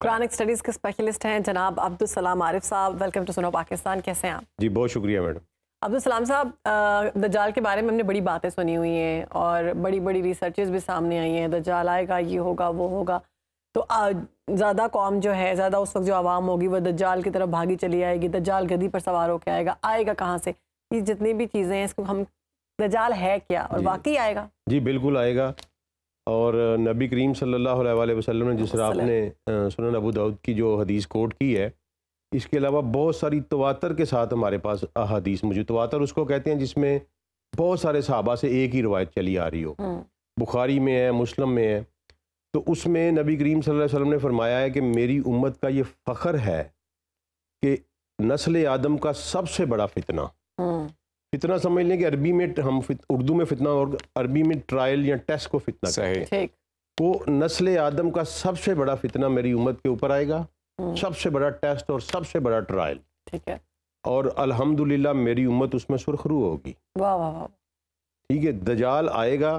Chronic studies के specialist हैं जनाब अब्दुल सलाम आरिफ साहब वेलकम टू सुनो पाकिस्तान कैसे हैं आप जी बहुत शुक्रिया मैडम अब्दुल सलाम साहब दजाल के बारे में हमने बड़ी बातें सुनी हुई हैं और बड़ी बड़ी रिसर्चेज भी सामने आई हैं दजाल आएगा ये होगा वो होगा तो ज़्यादा कौम जो है ज़्यादा उस वक्त जो आवाम होगी वह दज्जाल की तरफ भागी चली आएगी दज्जाल गदी पर सवार होकर आएगा आएगा कहाँ से ये जितनी भी चीज़ें हैं इसको हम दजाल है क्या और वाकई आएगा जी बिल्कुल आएगा और नबी करीम सल्लल्लाहु अलैहि वसल्लम ने जिस आपने सुन अबू दाऊद की जो हदीस कोट की है इसके अलावा बहुत सारी तवातर के साथ हमारे पास अदीस मुझे तवातर उसको कहते हैं जिसमें बहुत सारे सहाबा से एक ही रवायत चली आ रही हो हम्म। बुखारी में है मुस्लिम में है तो उसमें नबी करीम सल्लल्लाहु अलैहि वसल्लम ने फरमाया है कि मेरी उम्मत का ये फ़ख्र है कि नस्ल आदम का सबसे बड़ा फितना हम्म। इतना समझ लें कि अरबी में हम उर्दू में फितना और अरबी में ट्रायल या टेस्ट को फितना सही तो नस्ल आदम का सबसे बड़ा फितना मेरी उम्मत के ऊपर आएगा हम्म। सबसे बड़ा टेस्ट और सबसे बड़ा ट्रायल ठीक है और अल्हम्दुलिल्लाह मेरी उम्मत उसमें सुरखरू होगी वाह वाह ठीक है दजाल आएगा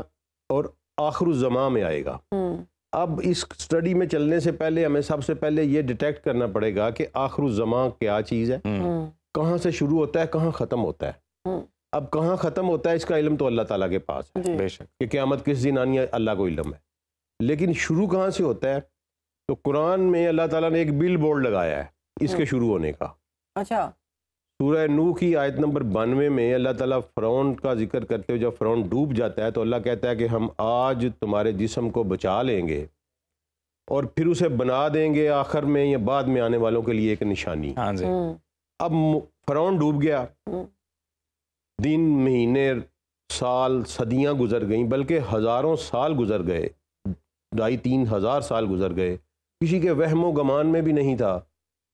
और आखिर जमा में आएगा हम्म। अब इस स्टडी में चलने से पहले हमें सबसे पहले ये डिटेक्ट करना पड़ेगा कि आखिर जमा क्या चीज़ है हम्म। कहाँ से शुरू होता है कहाँ ख़त्म होता है हम्म। अब कहाँ ख़त्म होता है इसका इलम तो अल्लाह ताला के पास है बेशक कि क्यामत किस दिन आनी है अल्लाह को इलम है लेकिन शुरू कहाँ से होता है तो कुरान में अल्लाह ताला ने एक बिल बोर्ड लगाया है इसके हम्म। शुरू होने का अच्छा सूर्य नू की आयत नंबर बानवे में अल्लाह ताला फ़रौन का जिक्र करते हुए जब फ़रौन डूब जाता है तो अल्लाह कहता है कि हम आज तुम्हारे जिसम को बचा लेंगे और फिर उसे बना देंगे आखिर में या बाद में आने वालों के लिए एक निशानी हाँ हम्म। अब फ़रौन डूब गया दिन महीने साल सदियां गुजर गईं बल्कि हज़ारों साल गुजर गए ढाई तीन हज़ार साल गुजर गए किसी के वहमो गमान में भी नहीं था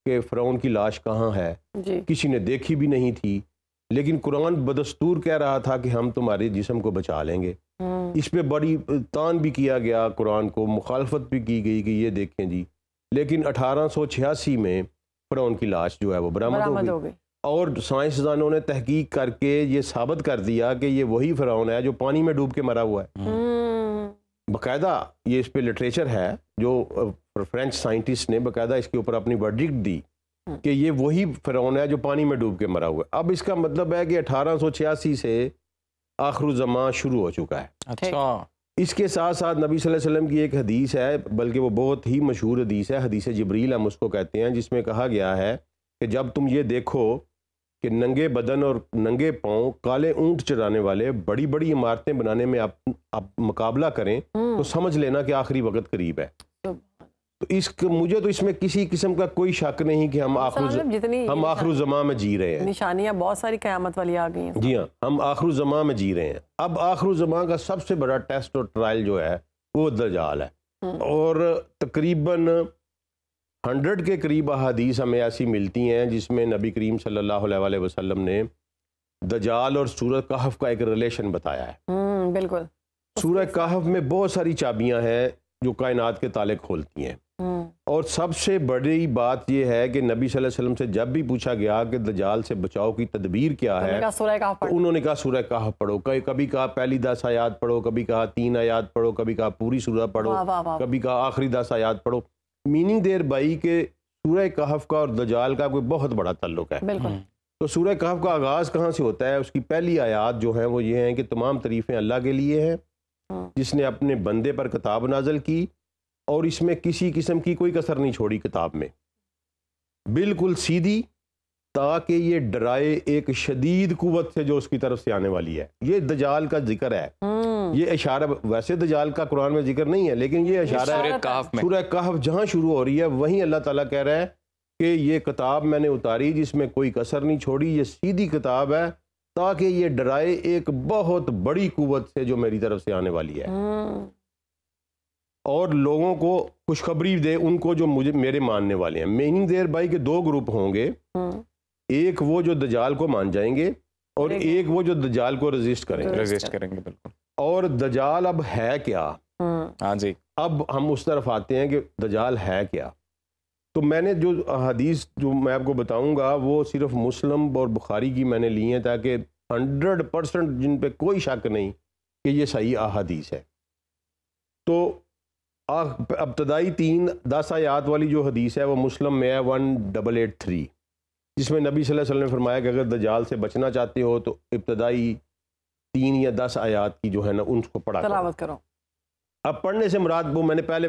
कि फ़्रौन की लाश कहाँ है किसी ने देखी भी नहीं थी लेकिन कुरान बदस्तूर कह रहा था कि हम तुम्हारे जिसम को बचा लेंगे हम्म। इस पर बड़ी तान भी किया गया कुरान को मुखालफत भी की गई कि ये देखें जी लेकिन अठारह सौ छियासी में फ़रौन की लाश जो है वो बरामद हो गई और साइंसदानों ने तहकीक करके ये साबित कर दिया कि ये वही फ़िरौन है जो पानी में डूब के मरा हुआ है हम्म। बकायदा ये इस पर लिटरेचर है जो फ्रेंच साइंटिस्ट ने बाकायदा इसके ऊपर अपनी वर्डिक्ट दी हम्म। कि ये वही फ़िरौन है जो पानी में डूब के मरा हुआ है अब इसका मतलब है कि अठारह से आखिर जमा शुरू हो चुका है अच्छा इसके साथ साथ नबी वसल्लम की एक हदीस है बल्कि वो बहुत ही मशहूर हदीस है हदीस जबरील हम उसको कहते हैं जिसमें कहा गया है कि जब तुम ये देखो कि नंगे बदन और नंगे पाओ काले ऊंट चराने वाले बड़ी बड़ी इमारतें बनाने में आप आप मुकाबला करें हम्म। तो समझ लेना कि आखिरी वक्त करीब है तो, तो इस मुझे तो इसमें किसी किस्म का कोई शक नहीं कि हम आखिर जितनी हम आखिर जमा में जी रहे हैं निशानियां बहुत सारी क्यामत वाली आ गई हैं जी हाँ हम आखिर जमा में जी रहे हैं अब आखिर जमा का सबसे बड़ा टेस्ट और ट्रायल जो है वो दजाल है हम्म। और तकरीबन हंड्रेड के करीब अहादीस हमें ऐसी मिलती हैं जिसमें नबी करीम सल्लल्लाहु अलैहि वसल्लम ने दजाल और सूरत कहफ का एक रिलेशन बताया है हम्म, बिल्कुल सूरत कहफ में बहुत सारी चाबियां हैं जो कायनात के ताले खोलती हैं हम्म। और सबसे बड़ी बात यह है कि नबी वसल्लम से जब भी पूछा गया कि दजाल से बचाव की तदबीर क्या है तो उन्होंने कहा सूरह कहा पढ़ो कभी कहा पहली दस आयात पढ़ो कभी कहा तीन आयात पढ़ो कभी कहा पूरी सूरह पढ़ो कभी कहा आखिरी दस आयात पढ़ो मीनिंग देर बाई के सूर्य कहफ का और दजाल का कोई बहुत बड़ा ताल्लुक है हम्म। तो सूर्य कहफ का आगाज़ कहाँ से होता है उसकी पहली आयात जो है वो ये हैं कि तमाम तरीफ़ें अल्लाह के लिए हैं हम्म। जिसने अपने बंदे पर किताब नाजल की और इसमें किसी किस्म की कोई कसर नहीं छोड़ी किताब में बिल्कुल सीधी ताकि ये डराए एक शदीद कुत से जो उसकी तरफ से आने वाली है ये दजाल का जिक्र है हम्म। ये इशारा वैसे दजाल का कुरान में जिक्र नहीं है लेकिन ये इशारा सूर्य कहफ जहाँ शुरू हो रही है वहीं अल्लाह ताला कह रहा है कि ये किताब मैंने उतारी जिसमें कोई कसर नहीं छोड़ी ये सीधी किताब है ताकि ये डराए एक बहुत बड़ी कुत से जो मेरी तरफ से आने वाली है हम्म। और लोगों को खुशखबरी दे उनको जो मुझे मेरे मानने वाले हैं मीनिंग देर बाई के दो ग्रुप होंगे हम्म। एक वो जो दजाल को मान जाएंगे और एक वो जो दजाल को रजिस्ट करेंगे रजिस्ट करेंगे बिल्कुल और दजाल अब है क्या हम्म। हाँ जी अब हम उस तरफ आते हैं कि दजाल है क्या तो मैंने जो हदीस जो मैं आपको बताऊंगा वो सिर्फ मुस्लिम और बुखारी की मैंने ली है ताकि हंड्रेड परसेंट जिन पे कोई शक नहीं कि ये सही अदीस है तो अब्तदाई तीन दस आयात वाली जो हदीस है वो मुस्लिम में है वन डबल एट थ्री जिसमें नबी सल्लल्लाहु अलैहि वसल्लम ने फरमाया कि अगर दजाल से बचना चाहते हो तो इब्तदाई तीन या दस आयात की जो है ना उनको पढ़ा तलावत करो अब पढ़ने से मुराद वो मैंने पहले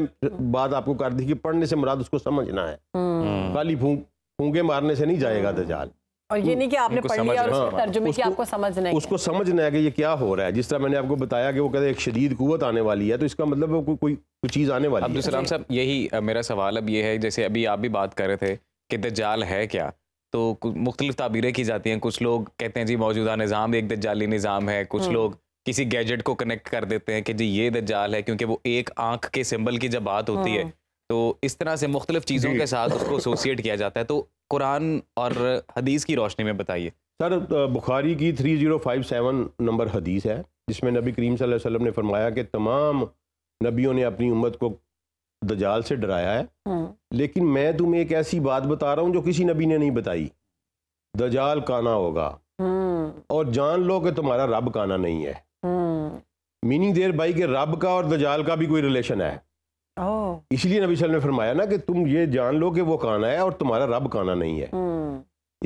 बात आपको कर दी कि पढ़ने से मुराद उसको समझना है हम्म। खाली फूंक फूंगे मारने से नहीं जाएगा हम्म। दजाल और ये नहीं कि आपने पढ़ लिया और उसके हाँ। तर्जुमे की आपको समझ नहीं उसको समझना है कि ये क्या हो रहा है जिस तरह मैंने आपको बताया कि वो कहते हैं एक शदीद क़ुत आने वाली है तो इसका मतलब कोई कोई चीज़ आने वाली है अब्दुल सलाम साहब यही मेरा सवाल अब ये है जैसे अभी आप भी बात कर रहे थे कि दजाल है क्या तो मुख्तलिफ ताबीरें की जाती हैं कुछ लोग कहते हैं जी मौजूदा निज़ाम एक दज्जाली निज़ाम है कुछ हम्म। लोग किसी गैजेट को कनेक्ट कर देते हैं कि जी ये दज्जाल है क्योंकि वो एक आंख के सिंबल की जब बात होती है हम्म। तो इस तरह से मुख्तलिफ चीज़ों के साथ उसको एसोसिएट किया जाता है तो कुरान और हदीस की रोशनी में बताइए सर बुखारी की 3057 नंबर हदीस है जिसमें नबी करीम वसल्लम ने फरमाया कि तमाम नबियों ने अपनी उम्मत को दजाल से डराया है हम्म। लेकिन मैं तुम्हें एक ऐसी बात बता रहा हूँ जो किसी नबी ने नहीं बताई दजाल काना होगा हम्म। और जान लो कि तुम्हारा रब काना नहीं है हम्म। मीनिंग देर भाई के रब का और दजाल का भी कोई रिलेशन है इसलिए नबी सल ने फरमाया ना कि तुम ये जान लो कि वो काना है और तुम्हारा रब काना नहीं है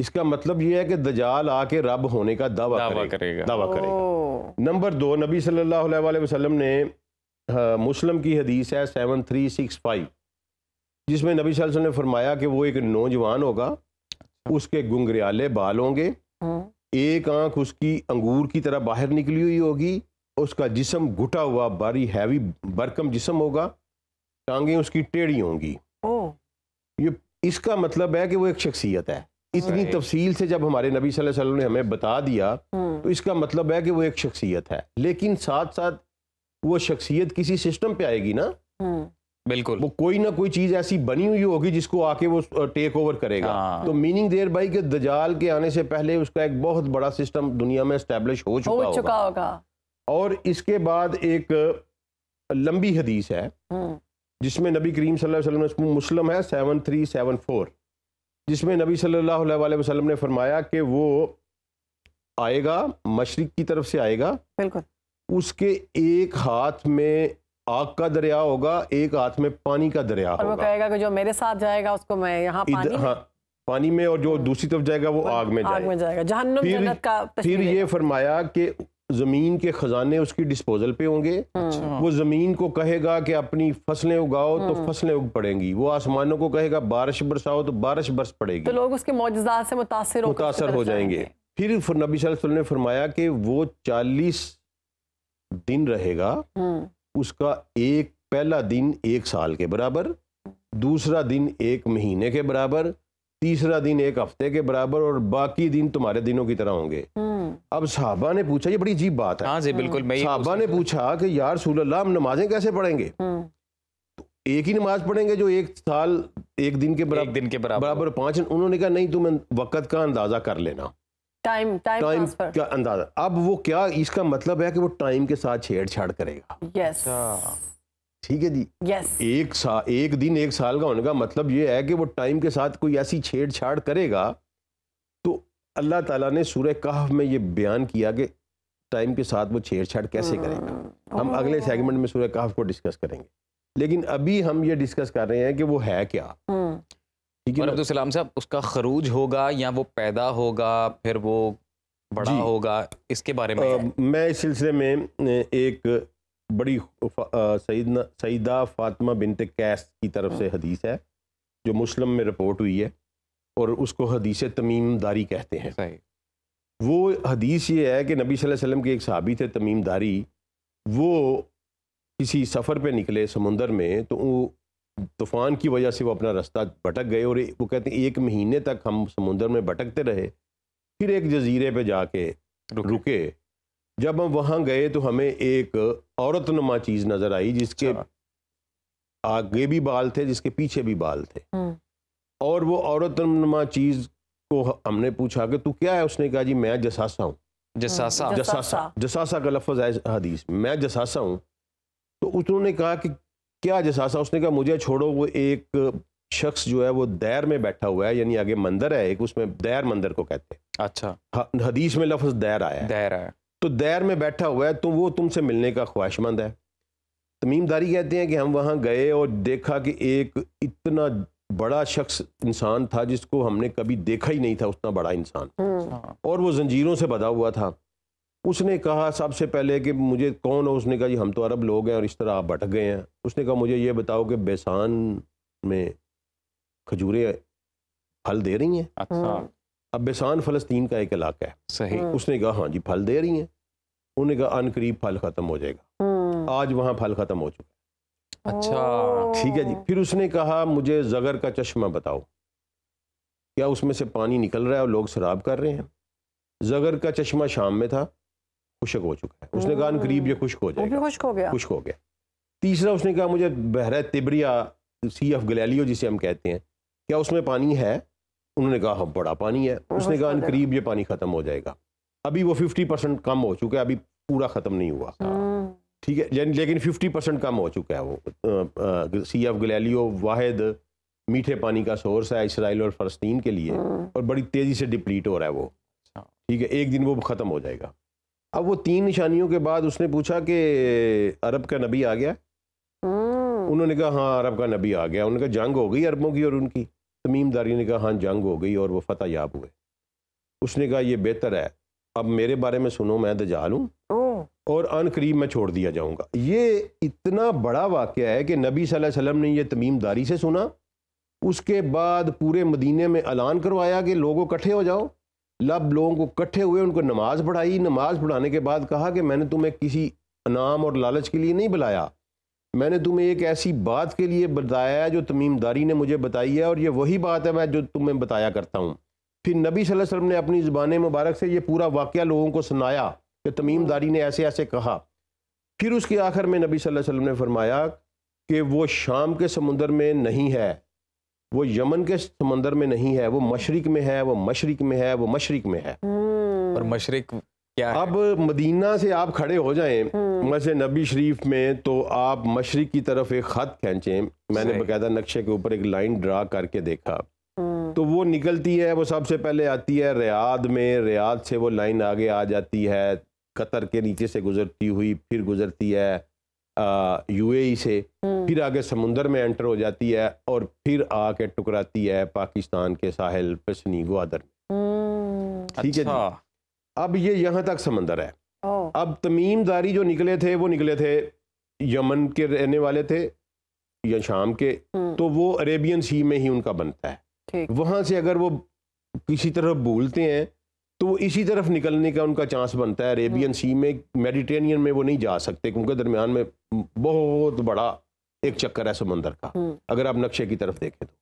इसका मतलब यह है कि दजाल आके रब होने का दावा, दावा करेगा, करेगा दावा करेगा नंबर दो नबी सल्लल्लाहु अलैहि वसल्लम ने हाँ, मुस्लिम की हदीस है सेवन थ्री सिक्स फाइव जिसमें नबी वसल्लम ने फरमाया कि वो एक नौजवान होगा उसके गुंगरियाले बाल होंगे हाँ। एक आंख उसकी अंगूर की तरह बाहर निकली हुई होगी उसका जिसम घुटा हुआ बारी हैवी बरकम जिसम होगा टांगे उसकी टेढ़ी होंगी ये इसका मतलब है कि वो एक शख्सियत है इतनी तफसील से जब हमारे नबी वसल्लम ने हमें बता दिया हम्म। तो इसका मतलब है कि वो एक शख्सियत है लेकिन साथ साथ वो शख्सियत किसी सिस्टम पे आएगी ना हम्म। बिल्कुल वो कोई ना कोई चीज ऐसी बनी हुई होगी जिसको आके वो टेक ओवर करेगा हाँ। तो मीनिंग देर भाई के दजाल के आने से पहले उसका एक बहुत बड़ा सिस्टम दुनिया में स्टेब्लिश हो चुका, हो चुका होगा और इसके बाद एक लंबी हदीस है हम्म। जिसमें नबी करीम सल्लल्लाहु अलैहि वसल्लम मुस्लिम है सेवन थ्री सेवन फोर जिसमें नबी सल्लल्लाहु अलैहि वसल्लम ने फरमाया कि वो आएगा मशरक की तरफ से आएगा बिल्कुल उसके एक हाथ में आग का दरिया होगा एक हाथ में पानी का दरिया होगा वो कहेगा कि जो मेरे साथ जाएगा उसको मैं यहाँ पानी हाँ पानी में और जो हाँ। दूसरी तरफ जाएगा वो आग में जाएगा, जाएगा जहां जन्नत का फिर ये फरमाया कि जमीन के खजाने उसकी डिस्पोजल पे होंगे अच्छा। हाँ। वो जमीन को कहेगा कि अपनी फसलें उगाओ तो हाँ। फसलें उग पड़ेंगी वो आसमानों को कहेगा बारिश बरसाओ तो बारिश बरस पड़ेगी तो लोग उसके मुआजात से मुतासर मुतासर हो जाएंगे फिर नबी वसल्लम ने फरमाया कि वो चालीस दिन रहेगा हम्म। उसका एक पहला दिन एक साल के बराबर दूसरा दिन एक महीने के बराबर तीसरा दिन एक हफ्ते के बराबर और बाकी दिन तुम्हारे दिनों की तरह होंगे हम्म। अब साहबा ने पूछा ये बड़ी अजीब बात है हाँ जी बिल्कुल साहबा ने पूछा कि यार सूल्ला हम नमाजें कैसे पढ़ेंगे हम्म। तो एक ही नमाज पढ़ेंगे जो एक साल एक दिन के बराबर दिन के बराबर, बराबर पांच उन्होंने कहा नहीं तुम वक्त का अंदाजा कर लेना टाइम टाइम टाइम का अंदाजा अब वो क्या इसका मतलब है कि वो टाइम के साथ छेड़छाड़ करेगा यस अच्छा। ठीक है जी यस एक साल एक दिन एक साल का होने का मतलब ये है कि वो टाइम के साथ कोई ऐसी छेड़छाड़ करेगा तो अल्लाह ताला ने सूर्य कहफ में ये बयान किया कि टाइम के साथ वो छेड़छाड़ कैसे hmm. करेगा oh. हम अगले सेगमेंट में सूर्य कहफ को डिस्कस करेंगे लेकिन अभी हम ये डिस्कस कर रहे हैं कि वो है क्या hmm. और साहब उसका खरूज होगा या वो पैदा होगा फिर वो बड़ा होगा इसके बारे में आ, मैं इस सिलसिले में एक बड़ी सईदा फातिमा बिनत कैस की तरफ से हदीस है जो मुस्लिम में रिपोर्ट हुई है और उसको हदीस तमीमदारी कहते हैं वो हदीस ये है कि नबी सल्लल्लाहु अलैहि वसल्लम के एक सहाबी थे तमीमदारी वो किसी सफ़र पे निकले समुंदर में तो तूफान की वजह से वो अपना रास्ता भटक गए और वो कहते हैं एक महीने तक हम समुंदर में भटकते रहे फिर एक जजीरे पे जाके रुके, रुके। जब हम वहाँ गए तो हमें एक औरत नुमा चीज़ नज़र आई जिसके अच्छा। आगे भी बाल थे जिसके पीछे भी बाल थे हम्म। और वो औरत नुमा चीज़ को हमने पूछा कि तू क्या है उसने कहा जी मैं जसासा हूँ हम्म, जसासा जसासा जसासा का लफज है हदीस मैं जसासा हूँ तो उन्होंने कहा कि क्या जसास उसने कहा मुझे छोड़ो वो एक शख्स जो है वो दैर में बैठा हुआ है यानी आगे मंदिर है एक उसमें दैर मंदिर को कहते हैं अच्छा हदीस में लफ्ज दैर आया दैर आया तो दैर में बैठा हुआ है तो वो तुमसे मिलने का ख्वाहिशमंद है तमीमदारी कहते हैं कि हम वहाँ गए और देखा कि एक इतना बड़ा शख्स इंसान था जिसको हमने कभी देखा ही नहीं था उतना बड़ा इंसान हम्म। अच्छा। और वो जंजीरों से बधा हुआ था उसने कहा सबसे पहले कि मुझे कौन हो उसने कहा जी हम तो अरब लोग हैं और इस तरह आप भटक गए हैं उसने कहा मुझे ये बताओ कि बेसान में खजूरें फल दे रही हैं अच्छा हाँ। अब बेसान फलस्तीन का एक इलाका है सही हाँ। उसने कहा हाँ जी फल दे रही हैं उन्होंने कहा अन करीब फल ख़त्म हो जाएगा हाँ। आज वहाँ फल ख़त्म हो चुका अच्छा ठीक है जी फिर उसने कहा मुझे जगर का चश्मा बताओ क्या उसमें से पानी निकल रहा है और लोग शराब कर रहे हैं जगर का चश्मा शाम में था खुशक हो चुका है उसने कहा करीब ये खुश्क हो जाएगा खुश्क हो गया खुश्क हो गया तीसरा उसने कहा मुझे बहरा तिबरिया सी ऑफ गलेलियो जिसे हम कहते हैं क्या उसमें पानी है उन्होंने कहा हाँ बड़ा पानी है उसने कहा करीब ये पानी ख़त्म हो जाएगा अभी वो फिफ्टी परसेंट कम हो चुका है अभी पूरा ख़त्म नहीं हुआ हम्म। ठीक है लेकिन फिफ्टी परसेंट कम हो चुका है वो सी ऑफ गलेलियो वाहिद मीठे पानी का सोर्स है इसराइल और फ़लस्तीन के लिए हम्म। और बड़ी तेज़ी से डिप्लीट हो रहा है वो अच्छा। ठीक है एक दिन वो ख़त्म हो जाएगा अब वो तीन निशानियों के बाद उसने पूछा कि अरब का नबी आ गया हम्म। उन्होंने कहा हाँ अरब का नबी आ गया उन्होंने कहा जंग हो गई अरबों की और उनकी तमीमदारी ने कहा हाँ जंग हो गई और वो फतेह याब हुए उसने कहा ये बेहतर है अब मेरे बारे में सुनो मैं दजाल हूँ और अन करीब मैं छोड़ दिया जाऊँगा ये इतना बड़ा वाक़ है कि नबी वसल्लम ने यह तमीमदारी से सुना उसके बाद पूरे मदीने में ऐलान करवाया कि लोगों इकट्ठे हो जाओ लब लोगों को इकट्ठे हुए उनको नमाज पढ़ाई नमाज पढ़ाने के बाद कहा कि मैंने तुम्हें किसी नाम और लालच के लिए नहीं बुलाया मैंने तुम्हें एक ऐसी बात के लिए बताया है जो तमीमदारी ने मुझे बताई है और ये वही बात है मैं जो तुम्हें बताया करता हूँ फिर नबी सल्लल्लाहु अलैहि वसल्लम ने अपनी ज़बान मुबारक से ये पूरा वाक़ लोगों को सुनाया कि तमीमदारी ने ऐसे ऐसे कहा फिर उसके आखिर में नबी सल्लल्लाहु अलैहि वसल्लम ने फरमाया कि वो शाम के समुंदर में नहीं है वो यमन के समंदर में नहीं है वो मशरक में है वो मशरक में है वो मशरक में है हम्म। और मशरक क्या अब मदीना से आप खड़े हो जाएं मसे हम्म। नबी शरीफ में तो आप मशरक की तरफ एक ख़त खेचे मैंने बकायदा नक्शे के ऊपर एक लाइन ड्रा करके देखा हम्म। तो वो निकलती है वो सबसे पहले आती है रियाद में रियाद से वो लाइन आगे आ जाती है कतर के नीचे से गुजरती हुई फिर गुजरती है यूएई e से हम्म। फिर आगे समुंदर में एंटर हो जाती है और फिर आके टुकराती है पाकिस्तान के साहिल पसनी ग्वादर में हम्म। ठीक अच्छा। है अब ये यहाँ तक समंदर है अब तमीम दारी जो निकले थे वो निकले थे यमन के रहने वाले थे या शाम के हम्म। तो वो अरेबियन सी में ही उनका बनता है वहां से अगर वो किसी तरह भूलते हैं तो वो इसी तरफ निकलने का उनका चांस बनता है अरेबियन हाँ। सी में मेडिटेनियन में वो नहीं जा सकते क्योंकि दरमियान में बहुत बड़ा एक चक्कर है समंदर का हम्म। अगर आप नक्शे की तरफ देखें तो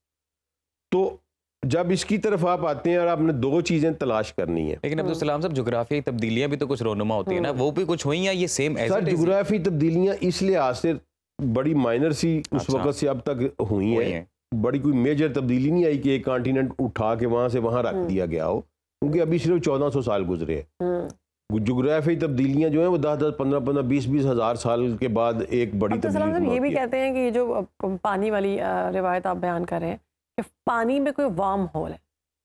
तो जब इसकी तरफ आप आते हैं और आपने दो चीज़ें तलाश करनी है लेकिन अब्दुल तो हाँ। सलाम साहब जोग्राफी तब्दीलियां भी तो कुछ रोनुमा होती है ना हाँ। वो भी कुछ हुई या ये सेम सर जोग्राफी तब्दीलियां इस लिहाज से बड़ी माइनर सी उस अच्छा। वक्त से अब तक हुई है बड़ी कोई मेजर तब्दीली नहीं आई कि एक कॉन्टिनेंट उठा के वहां से वहां रख दिया गया हो क्योंकि अभी सिर्फ चौदह सौ साल गुजरे हैं हम्म। जोग्राफी तब्दीलियां जो हैं वो दस दस पंद्रह पंद्रह बीस बीस हज़ार साल के बाद एक बड़ी तो तब्दीली ये भी कहते हैं कि ये जो पानी वाली रिवायत आप बयान कर रहे हैं कि पानी में कोई वार्म होल है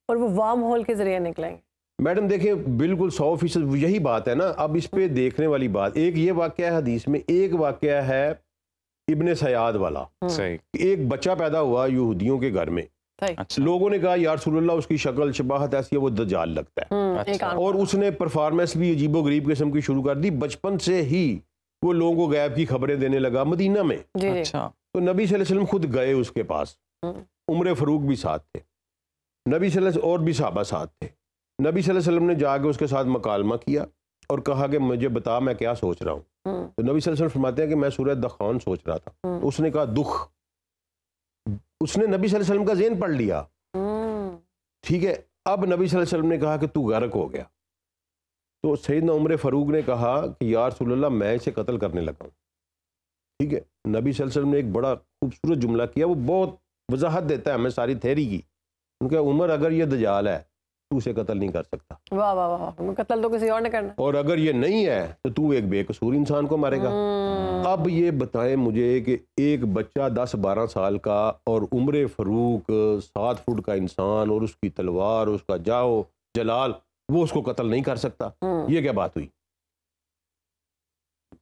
और वो वार्म होल के ज़रिए निकलेंगे मैडम देखें बिल्कुल सौ फीसद यही बात है ना अब इस पर देखने वाली बात एक ये वाक्य है हदीस में एक वाक़ है इबन सयाद वाला हम्म। एक बच्चा पैदा हुआ यहूदियों के घर में अच्छा। लोगों ने कहा यार सुल्ला उसकी शक्ल शबाहत ऐसी है वो दजाल लगता है हम्म, अच्छा। और उसने परफॉर्मेंस भी अजीबो गरीब किस्म की शुरू कर दी बचपन से ही वो लोगों को गैब की खबरें देने लगा मदीना में अच्छा। तो नबी वसल्लम खुद गए उसके पास हम्म। उम्र फरूक भी साथ थे नबी और भी साहबा साथ थे नबी वसल्लम ने जाके उसके साथ मकालमा किया और कहा कि मुझे बता मैं क्या सोच रहा हूँ हम्म। तो नबी वसल्लम फरमाते हैं कि मैं सूरज दखान सोच रहा था तो उसने कहा दुख उसने नबी वसल्लम का जेन पढ़ लिया हम्म। ठीक है अब नबी वसल्लम ने कहा कि तू गर्क हो गया तो सईद उम्र फरूक ने कहा कि यार रसोल्ला मैं इसे कत्ल करने लगा हूँ ठीक है नबी वसल्लम ने एक बड़ा खूबसूरत जुमला किया वो बहुत वजाहत देता है हमें सारी थेरी की उनका उमर अगर यह दजाल है तू उसे कत्ल नहीं कर सकता वाह वाह वाह कत्ल तो किसी और ने करना और अगर ये नहीं है तो तू एक बेकसूर इंसान को मारेगा हम्म। अब ये बताएं मुझे कि एक बच्चा दस बारह साल का और उम्र फरूक सात फुट का इंसान और उसकी तलवार उसका जाओ जलाल वो उसको कत्ल नहीं कर सकता हम्म। ये क्या बात हुई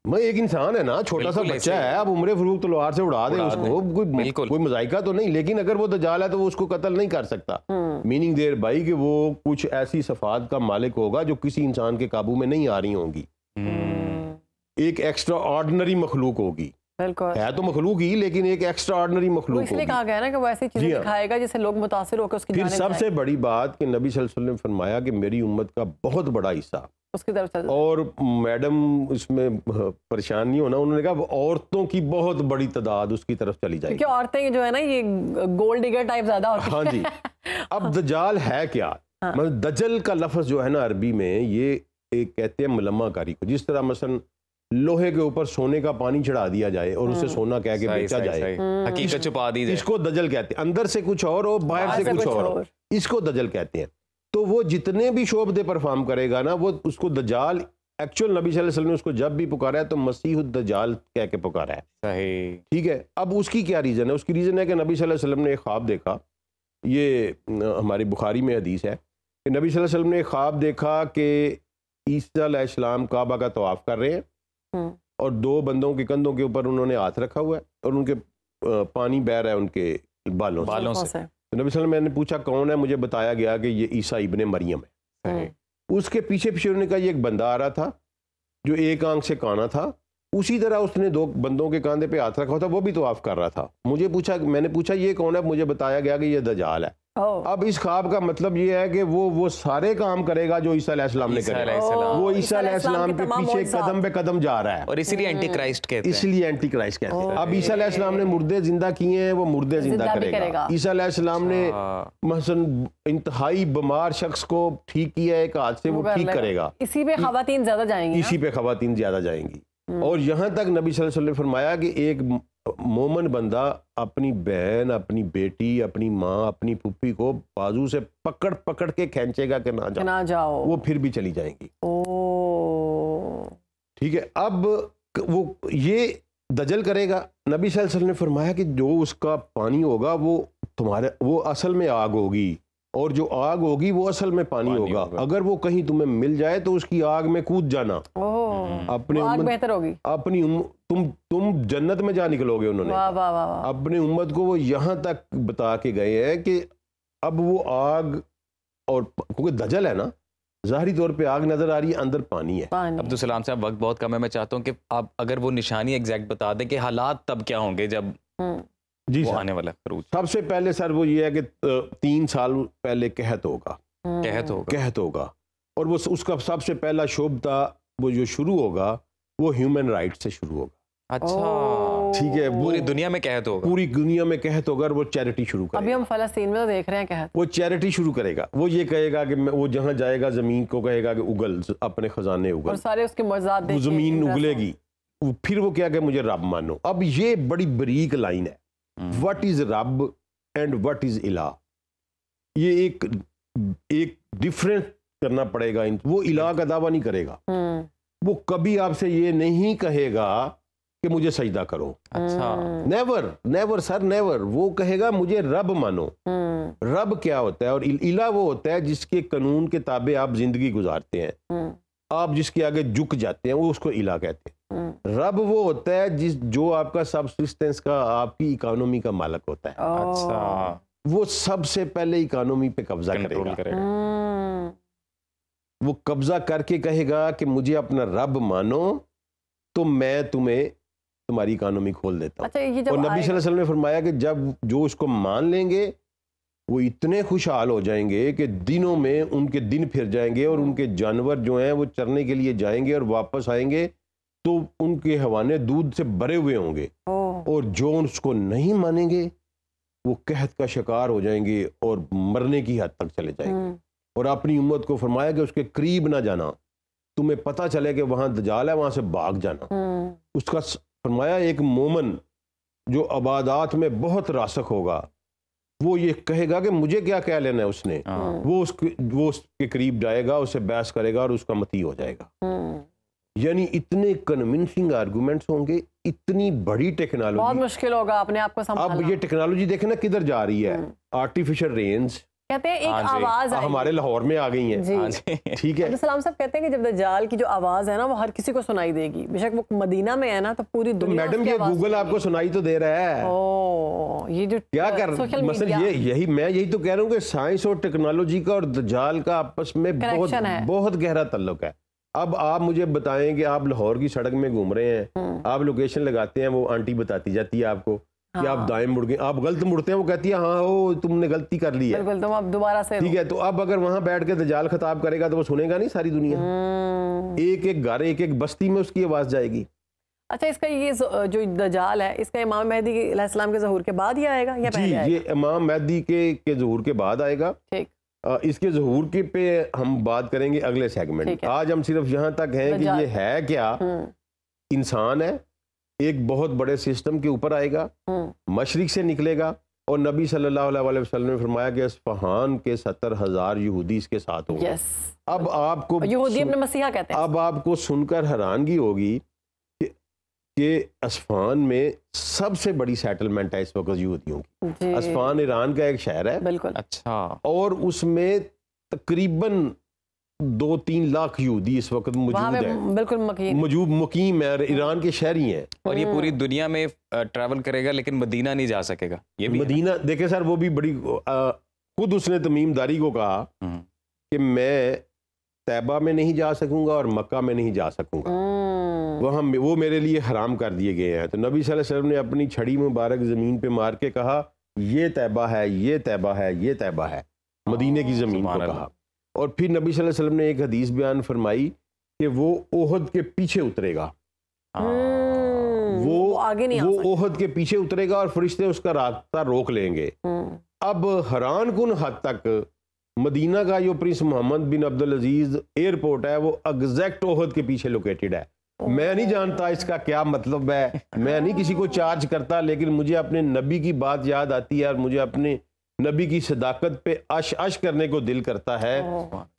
मैं एक इंसान है ना छोटा सा बच्चा है अब उम्र फरूक तलवार से उड़ा दे उसको कोई कोई मजाइका तो नहीं लेकिन अगर वो दजाल है तो वो उसको कत्ल नहीं कर सकता हम्म। मीनिंग देर भाई कि वो कुछ ऐसी सफात का मालिक होगा जो किसी इंसान के काबू में नहीं आ रही होंगी हम्म। एक एक्स्ट्रा ऑर्डनरी मखलूक होगी है तो मखलूक ही लेकिन एक एक्स्ट्रा ऑर्डनरी मखलूक तो इसलिए कहा गया ना कि वो ऐसी चीजें हाँ। दिखाएगा जिससे लोग मुतासर होकर उसकी फिर सबसे बड़ी बात कि नबी सल्लल्लाहु अलैहि वसल्लम ने फरमाया कि मेरी उम्मत का बहुत बड़ा हिस्सा उसकी तरफ चल और मैडम इसमें हाँ, परेशान नहीं होना उन्होंने कहा औरतों की बहुत बड़ी तादाद उसकी तरफ चली जाएगी क्योंकि औरतें जो है ना ये गोल्ड डिगर टाइप ज्यादा होती हाँ जी अब हाँ। दजाल है क्या मतलब दजल का लफज जो है ना अरबी में ये एक कहते हैं मलमा कारी को जिस तरह मसलन लोहे के ऊपर सोने का पानी चढ़ा दिया जाए और उसे हम्म। सोना कह के बेचा जाए हम्म। हकीकत छुपा दी इसको दजल कहते हैं अंदर से कुछ और और बाहर से कुछ और इसको दजल कहते हैं तो वो जितने भी शोबे परफॉर्म करेगा ना वो उसको दजाल एक्चुअल नबी वसल्लम ने उसको जब भी पुकारा है तो मसीह दजाल कह के पुकारा है सही ठीक है अब उसकी क्या रीज़न है उसकी रीज़न है कि नबी वसल्लम ने एक ख्वाब देखा ये हमारी बुखारी में हदीस है कि नबी वसल्लम ने एक ख्वाब देखा कि ईसा का काबा का तवाफ़ कर रहे हैं हम्म। और दो बंदों के कंधों के ऊपर उन्होंने हाथ रखा हुआ है और उनके पानी बह रहा है उनके बालों बालों से, से। तो नबी वसल्लम मैंने पूछा कौन है मुझे बताया गया कि ये ईसा इबन मरियम है हम्म। उसके पीछे पीछे उन्होंने कहा एक बंदा आ रहा था जो एक आंख से काना था उसी तरह उसने दो बंदों के कांधे पे हाथ रखा था वो भी तो आफ कर रहा था मुझे पूछा मैंने पूछा ये कौन है मुझे बताया गया कि ये दजाल है Oh. अब इस ख्वाब का मतलब ये है कि वो वो सारे काम करेगा जो ईसा इस्लाम ने करेगा वो oh, ईसा इस्लाम के पीछे कदम पे कदम जा रहा है और इसीलिए एंटी क्राइस्ट कहते हैं इसलिए एंटी क्राइस्ट कहते हैं अब oh, ईसा इस्लाम ने मुर्दे जिंदा किए हैं वो मुर्दे जिंदा करेगा ईसा इस्लाम ने अच्छा। महसन इंतहाई बीमार शख्स को ठीक किया है एक हाथ से वो ठीक करेगा इसी पे खातन ज्यादा जाएंगी इसी पे खातन ज्यादा जाएंगी हम्म। और यहाँ तक नबी वसल्लम ने फरमाया कि एक मोमन बंदा अपनी बहन अपनी बेटी अपनी माँ अपनी पुप्पी को बाजू से पकड़ पकड़ के खेचेगा कि ना जाओ ना जाओ वो फिर भी चली जाएंगी ठीक है अब वो ये दजल करेगा नबी वसल्लम ने फरमाया कि जो उसका पानी होगा वो तुम्हारे वो असल में आग होगी और जो आग होगी वो असल में पानी, पानी होगा।, होगा अगर वो कहीं तुम्हें मिल जाए तो उसकी आग में कूद जाना अपने आग बेहतर होगी अपनी उम, तुम तुम जन्नत में जा निकलोगे उन्होंने अपनी उम्मत को वो यहाँ तक बता के गए हैं कि अब वो आग और क्योंकि दजल है ना जाहरी तौर पे आग नजर आ रही है अंदर पानी है अब्दुल सलाम साहब वक्त बहुत कम है मैं चाहता हूँ कि आप अगर वो निशानी एग्जैक्ट बता दें कि हालात तब क्या होंगे जब हम्म। जी वो आने वाला है सबसे पहले सर वो ये है कि तीन साल पहले कहत होगा हम्म। कहत हम्म। होगा कहत होगा और वो उसका सबसे पहला शोभ था वो जो शुरू होगा वो ह्यूमन राइट से शुरू होगा अच्छा ठीक है पूरी दुनिया में कहत होगा पूरी दुनिया में कहत होगा वो चैरिटी शुरू करेगा अभी हम फलस्तीन में तो देख रहे हैं कहत वो चैरिटी शुरू करेगा वो ये कहेगा कि वो जहां जाएगा जमीन को कहेगा कि उगल अपने खजाने उगल और सारे उसके मजाक जमीन उगलेगी फिर वो क्या कहे मुझे रब मानो अब ये बड़ी बरीक लाइन है व्हाट इज रब एंड व्हाट इज इला ये एक एक डिफरेंस करना पड़ेगा इन वो इला का दावा नहीं करेगा हम्म। वो कभी आपसे ये नहीं कहेगा कि मुझे सजदा करो अच्छा नेवर नेवर सर नेवर वो कहेगा मुझे रब मानो हम्म। रब क्या होता है और इला वो होता है जिसके कानून के ताबे आप जिंदगी गुजारते हैं हम्म। आप जिसके आगे झुक जाते हैं वो उसको इला कहते हैं रब वो होता है जिस जो आपका सबसिस्टेंस का आपकी इकोनॉमी का मालक होता है अच्छा वो सबसे पहले इकोनॉमी पे कब्जा करेगा, करेगा। हम्म। वो कब्जा करके कहेगा कि मुझे अपना रब मानो तो मैं तुम्हें तुम्हारी इकोनॉमी खोल देता हूँ अच्छा, और नबी वसल्लम ने फरमाया कि जब जो उसको मान लेंगे वो इतने खुशहाल हो जाएंगे कि दिनों में उनके दिन फिर जाएंगे और हम्म। उनके जानवर जो हैं वो चरने के लिए जाएंगे और वापस आएंगे तो उनके हवाने दूध से भरे हुए होंगे और जो उसको नहीं मानेंगे वो कहत का शिकार हो जाएंगे और मरने की हद तक चले जाएंगे हम्म। और अपनी उम्मत को फरमाया कि उसके करीब ना जाना तुम्हें पता चले कि वहां दजाल है वहां से भाग जाना हम्म। उसका फरमाया एक मोमन जो आबादात में बहुत रासक होगा वो ये कहेगा कि मुझे क्या कह लेना है उसने हाँ। वो उसके वो उसके करीब जाएगा उसे बहस करेगा और उसका मती हो जाएगा हम्म। यानी इतने कन्विंसिंग आर्गूमेंट होंगे इतनी बड़ी टेक्नोलॉजी बहुत मुश्किल होगा अपने आप को अब ये टेक्नोलॉजी देखे ना किधर जा रही है आर्टिफिशियल हम्म। रेंज कहते हैं एक हाँ आवाज हमारे लाहौर में आ गई है हाँ ठीक है सलाम साहब कहते हैं कि जब दजाल की जो आवाज है ना वो हर किसी को सुनाई देगी बेशक वो मदीना में है ना तो पूरी तो मैडम ये गूगल आपको सुनाई तो दे रहा है ओ, ये जो क्या तो कर मतलब ये यही मैं यही तो कह रहा हूँ कि साइंस और टेक्नोलॉजी का और दजाल का आपस में बहुत बहुत गहरा तल्लुक है अब आप मुझे बताएं कि आप लाहौर की सड़क में घूम रहे हैं हम्म। आप लोकेशन लगाते हैं वो आंटी बताती जाती है आपको कि आप हाँ। दाएं मुड़ गए आप गलत मुड़ते हैं वो कहती है हाँ हो तुमने गलती कर ली है बिल्कुल तुम अब दोबारा से ठीक है तो अब अगर वहां बैठ के दजाल खताब करेगा तो वो सुनेगा नहीं सारी दुनिया हम्म। एक एक घर एक एक बस्ती में उसकी आवाज जाएगी अच्छा इसका ये जो दजाल है इसका इमाम महदी के जहूर के बाद ही आएगा या जी ये इमाम महदी के के जहूर के बाद आएगा ठीक इसके जहूर के पे हम बात करेंगे अगले सेगमेंट आज हम सिर्फ यहाँ तक हैं कि ये है क्या हम्म। इंसान है एक बहुत बड़े सिस्टम के ऊपर आएगा हम्म। मशरक से निकलेगा और नबी सल्लल्लाहु अलैहि वसल्लम ने फरमाया कि फहान के सत्तर हज़ार यहूदी इसके साथ होंगे अब आपको यहूदी अपने मसीहा कहते हैं अब आपको सुनकर हैरानगी होगी कि असफान में सबसे बड़ी सेटलमेंट है इस वक्त यूदियों की असफान ईरान का एक शहर है बिल्कुल अच्छा और उसमें तकरीबन दो तीन लाख यूदी इस वक्त मौजूद है बिल्कुल मौजूद मुकीम है और ईरान के शहर ही है और ये पूरी हाँ। दुनिया में ट्रैवल करेगा लेकिन मदीना नहीं जा सकेगा ये भी मदीना देखे सर वो भी बड़ी खुद उसने तमीमदारी को कहा हम्म। कि मैं तैबा में नहीं जा सकूंगा और मक्का में नहीं जा सकूंगा हम्म। वो हम वो मेरे लिए हराम कर दिए गए हैं तो नबी वसल्लम ने अपनी छड़ी मुबारक ज़मीन पर मार के कहा ये तैबा है ये तैबा है ये तैबा है मदीने की ज़मीन को कहा और फिर नबी वसल्लम ने एक हदीस बयान फरमाई कि वो ओहद के पीछे उतरेगा हाँ। हम्म, वो आगे नहीं वो ओहद के पीछे उतरेगा और फरिश्ते उसका रास्ता रोक लेंगे हम्म। अब हैरान कन हद तक मदीना का जो प्रिंस मोहम्मद बिन अब्दुल अजीज़ एयरपोर्ट है वो एग्जैक्ट ओहद के पीछे लोकेटेड है मैं नहीं जानता इसका क्या मतलब है मैं नहीं किसी को चार्ज करता लेकिन मुझे अपने नबी की बात याद आती है और मुझे अपने नबी की सदाकत पे अश अश करने को दिल करता है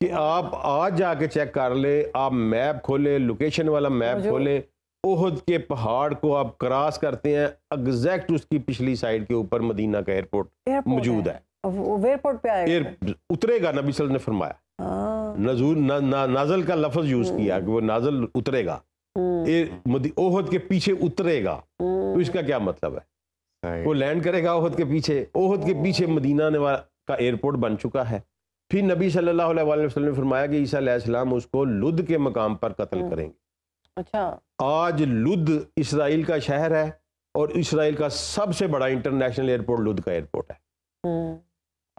कि आप आज जाके चेक कर ले आप मैप खोले लोकेशन वाला मैप खोले ओहद के पहाड़ को आप क्रॉस करते हैं एग्जैक्ट उसकी पिछली साइड के ऊपर मदीना का एयरपोर्ट मौजूद है एयरपोर्ट पे आएगा उतरेगा नबी सल ने फरमाया हाँ। नजूर नाजल का लफज यूज किया कि वो नाजल उतरेगा हम्म। ओहद के पीछे उतरेगा हम्म। तो इसका क्या मतलब है वो लैंड करेगा ओहद के पीछे ओहद के पीछे मदीना ने का एयरपोर्ट बन चुका है फिर नबी सल्लल्लाहु अलैहि वसल्लम ने फरमाया कि ईसा उसको लुद के मकाम पर कत्ल हम्म। करेंगे अच्छा आज लुद इसराइल का शहर है और इसराइल का सबसे बड़ा इंटरनेशनल एयरपोर्ट लुद का एयरपोर्ट है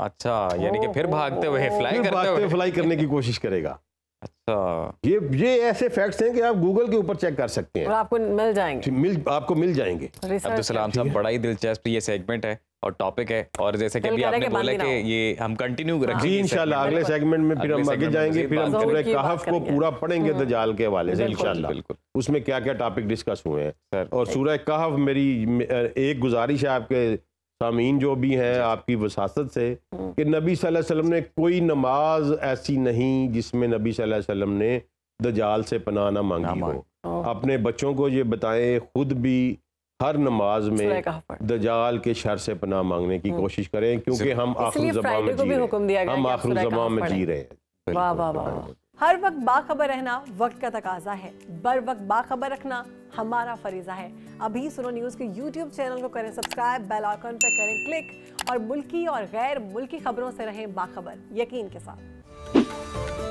अच्छा यानी कि फिर भागते हुए फ्लाई करते हुए फ्लाई करने की कोशिश करेगा अच्छा ये ये ऐसे फैक्ट्स हैं कि आप गूगल के ऊपर चेक कर सकते हैं और आपको मिल जाएंगे मिल आपको मिल जाएंगे अब्दुल सलाम साहब बड़ा ही दिलचस्प ये सेगमेंट है और टॉपिक है और जैसे कि अभी आपने बोला कि ये हम कंटिन्यू हाँ। रखेंगे इंशाल्लाह अगले सेगमेंट में फिर हम आगे जाएंगे फिर हम पूरे कहफ को पूरा हाँ। पढ़ेंगे दजाल के हवाले से इंशाल्लाह बिल्कुल उसमें क्या क्या टॉपिक डिस्कस हुए हैं सर और सूरह कहफ मेरी एक गुजारिश है आपके सामीन जो भी हैं आपकी वसासत से हम्म। कि नबी सल्लल्लाहु अलैहि वसल्लम ने कोई नमाज ऐसी नहीं जिसमें नबी सल्लल्लाहु अलैहि वसल्लम ने दजाल से पनाह ना मांगी हो अपने बच्चों को ये बताएं खुद भी हर नमाज में दजाल के शर से पनाह मांगने की हम्म। कोशिश करें क्योंकि हम आखिर जमा में जी रहे हैं हम आखिर जमा में जी रहे हैं वाह वाह वाह हर वक्त बाखबर रहना वक्त का तकाजा है बर वक्त बाखबर रखना हमारा फरीजा है अभी सुनो न्यूज़ के यूट्यूब चैनल को करें सब्सक्राइब बेल आइकन पर करें क्लिक और मुल्की और गैर मुल्की खबरों से रहें बाखबर यकीन के साथ